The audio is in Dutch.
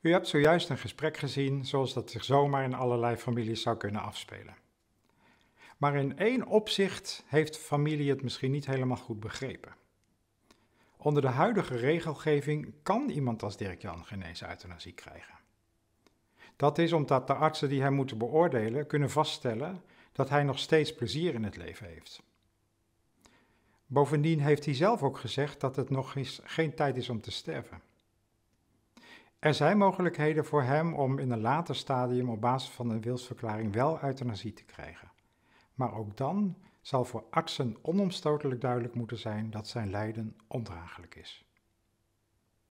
U hebt zojuist een gesprek gezien zoals dat zich zomaar in allerlei families zou kunnen afspelen. Maar in één opzicht heeft familie het misschien niet helemaal goed begrepen. Onder de huidige regelgeving kan iemand als Dirk-Jan geen euthanasie krijgen. Dat is omdat de artsen die hem moeten beoordelen kunnen vaststellen dat hij nog steeds plezier in het leven heeft. Bovendien heeft hij zelf ook gezegd dat het nog geen tijd is om te sterven. Er zijn mogelijkheden voor hem om in een later stadium op basis van een wilsverklaring wel euthanasie te krijgen. Maar ook dan zal voor Axen onomstotelijk duidelijk moeten zijn dat zijn lijden ondraaglijk is.